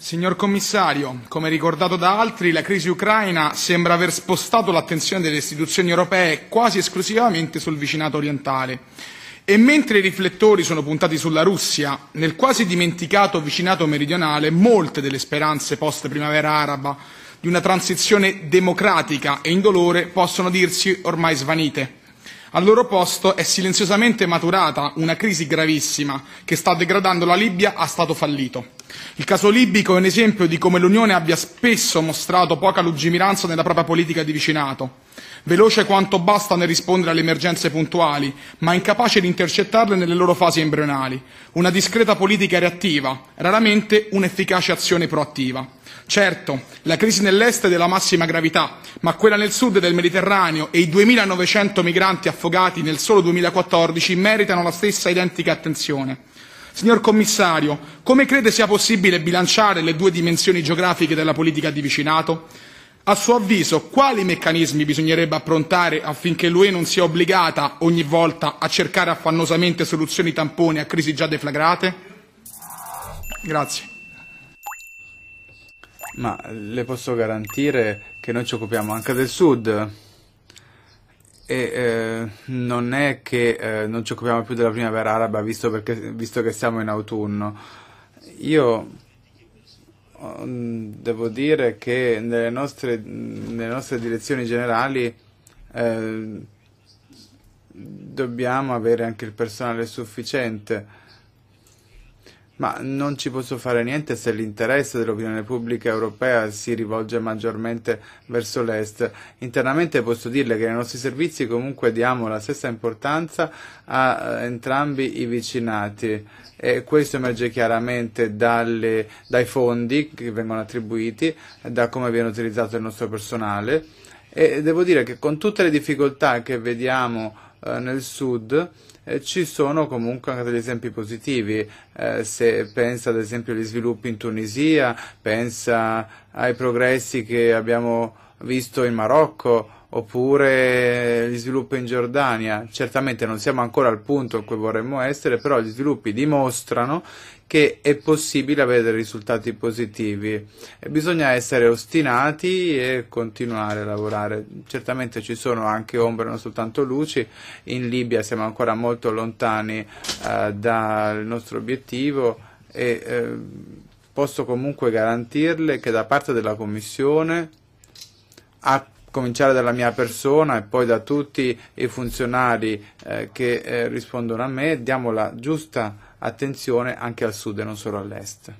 Signor Commissario, come ricordato da altri, la crisi ucraina sembra aver spostato l'attenzione delle istituzioni europee quasi esclusivamente sul vicinato orientale. E mentre i riflettori sono puntati sulla Russia, nel quasi dimenticato vicinato meridionale, molte delle speranze post primavera araba di una transizione democratica e indolore possono dirsi ormai svanite. Al loro posto è silenziosamente maturata una crisi gravissima che sta degradando la Libia a stato fallito. Il caso libico è un esempio di come l'Unione abbia spesso mostrato poca lungimiranza nella propria politica di vicinato, veloce quanto basta nel rispondere alle emergenze puntuali, ma incapace di intercettarle nelle loro fasi embrionali. Una discreta politica reattiva, raramente un'efficace azione proattiva. Certo, la crisi nell'est è della massima gravità, ma quella nel sud del Mediterraneo e i 2.900 migranti affogati nel solo 2014 meritano la stessa identica attenzione. Signor Commissario, come crede sia possibile bilanciare le due dimensioni geografiche della politica di vicinato? A suo avviso, quali meccanismi bisognerebbe approntare affinché l'UE non sia obbligata ogni volta a cercare affannosamente soluzioni tampone a crisi già deflagrate? Grazie. Ma le posso garantire che noi ci occupiamo anche del Sud. E, eh, non è che eh, non ci occupiamo più della primavera araba visto, perché, visto che siamo in autunno. Io mm, devo dire che nelle nostre, nelle nostre direzioni generali eh, dobbiamo avere anche il personale sufficiente ma non ci posso fare niente se l'interesse dell'opinione pubblica europea si rivolge maggiormente verso l'est. Internamente posso dirle che nei nostri servizi comunque diamo la stessa importanza a eh, entrambi i vicinati e questo emerge chiaramente dalle, dai fondi che vengono attribuiti, da come viene utilizzato il nostro personale e devo dire che con tutte le difficoltà che vediamo eh, nel sud eh, ci sono comunque anche degli esempi positivi, eh, se pensa ad esempio agli sviluppi in Tunisia, pensa ai progressi che abbiamo visto in Marocco, oppure gli sviluppi in Giordania. Certamente non siamo ancora al punto in cui vorremmo essere, però gli sviluppi dimostrano che è possibile avere risultati positivi. E bisogna essere ostinati e continuare a lavorare. Certamente ci sono anche ombre, non soltanto luci. In Libia siamo ancora molto lontani eh, dal nostro obiettivo e eh, posso comunque garantirle che da parte della Commissione a cominciare dalla mia persona e poi da tutti i funzionari eh, che eh, rispondono a me, diamo la giusta attenzione anche al sud e non solo all'est.